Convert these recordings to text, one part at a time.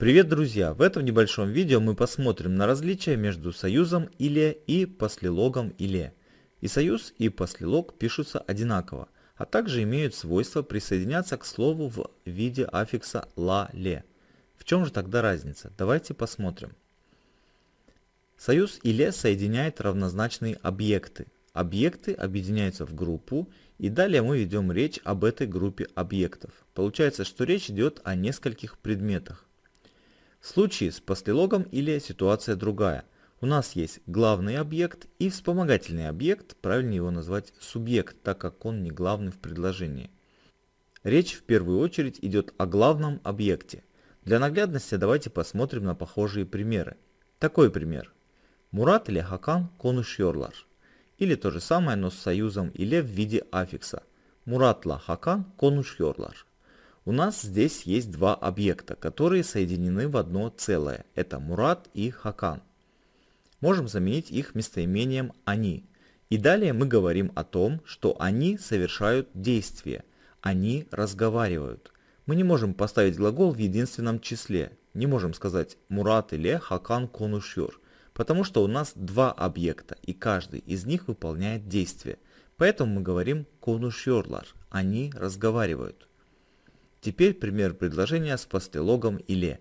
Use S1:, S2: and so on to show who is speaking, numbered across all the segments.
S1: Привет, друзья! В этом небольшом видео мы посмотрим на различия между союзом «иле» и послелогом «иле». И союз, и послелог пишутся одинаково, а также имеют свойство присоединяться к слову в виде аффикса «ла-ле». В чем же тогда разница? Давайте посмотрим. Союз «иле» соединяет равнозначные объекты. Объекты объединяются в группу, и далее мы ведем речь об этой группе объектов. Получается, что речь идет о нескольких предметах. Случай с послелогом или ситуация другая. У нас есть главный объект и вспомогательный объект, правильно его назвать субъект, так как он не главный в предложении. Речь в первую очередь идет о главном объекте. Для наглядности давайте посмотрим на похожие примеры. Такой пример. Мурат или Хакан конушьорлар. Или то же самое, но с союзом или в виде аффикса. Муратла Хакан конушьорлар. У нас здесь есть два объекта, которые соединены в одно целое. Это Мурат и Хакан. Можем заменить их местоимением «они». И далее мы говорим о том, что они совершают действие, они разговаривают. Мы не можем поставить глагол в единственном числе, не можем сказать «Мурат или Хакан конушюр», потому что у нас два объекта, и каждый из них выполняет действие. Поэтому мы говорим «конушюрлар», они разговаривают. Теперь пример предложения с постелогом «или».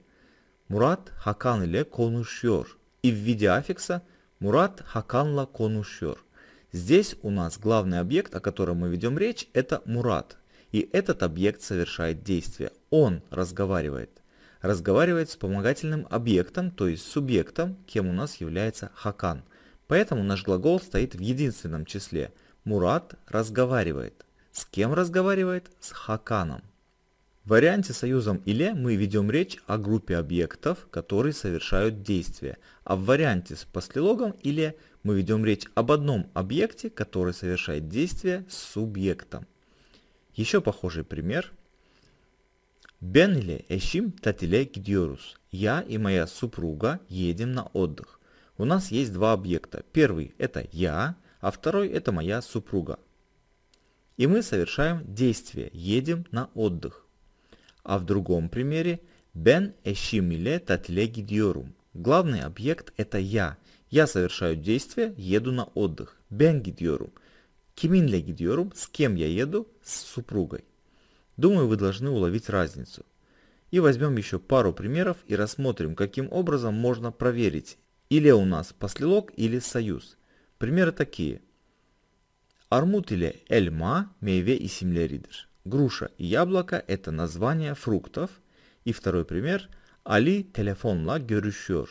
S1: Мурат Хакан ile konuşuyor. И в виде аффикса Мурат Хаканла конушер. Здесь у нас главный объект, о котором мы ведем речь, это Мурат. И этот объект совершает действие. Он разговаривает. Разговаривает с вспомогательным объектом, то есть субъектом, кем у нас является Хакан. Поэтому наш глагол стоит в единственном числе. Мурат разговаривает. С кем разговаривает? С Хаканом. В варианте союзом «или» мы ведем речь о группе объектов, которые совершают действие, а в варианте с послелогом «или» мы ведем речь об одном объекте, который совершает действие с субъектом. Еще похожий пример. Бен или эшим татиле гидиорус. Я и моя супруга едем на отдых. У нас есть два объекта. Первый – это я, а второй – это моя супруга. И мы совершаем действие, едем на отдых а в другом примере «бен эшимиле татле гидиорум». Главный объект – это я. Я совершаю действие, еду на отдых. «Бен гидиорум». «Киминле гидиорум» – с кем я еду? С супругой. Думаю, вы должны уловить разницу. И возьмем еще пару примеров и рассмотрим, каким образом можно проверить, или у нас послелог, или союз. Примеры такие. Армут или эльма мейве и симлеридер. Груша и яблоко – это название фруктов. И второй пример – Али телефонла görüşüyor.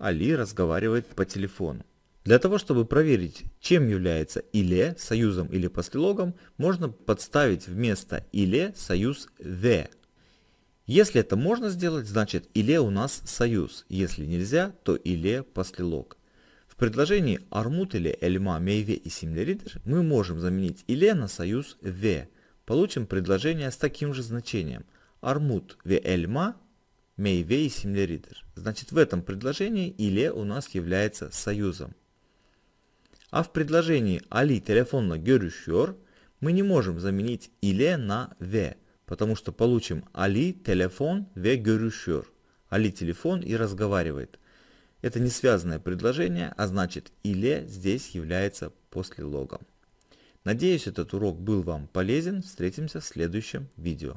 S1: Али разговаривает по телефону. Для того, чтобы проверить, чем является или союзом или послелогом, можно подставить вместо или союз «the». Если это можно сделать, значит или у нас союз, если нельзя, то или послелог. В предложении «армут» или «эльма», «мейве» и «симлеридер» мы можем заменить или на союз «the», получим предложение с таким же значением. Армут ве эльма мейве и симлеридер. Значит, в этом предложении или у нас является союзом. А в предложении Али телефонно görüşüyor мы не можем заменить или на ве, потому что получим Али телефон ве görüşüyor. Али телефон и разговаривает. Это не связанное предложение, а значит или здесь является послелогом. Надеюсь, этот урок был вам полезен. Встретимся в следующем видео.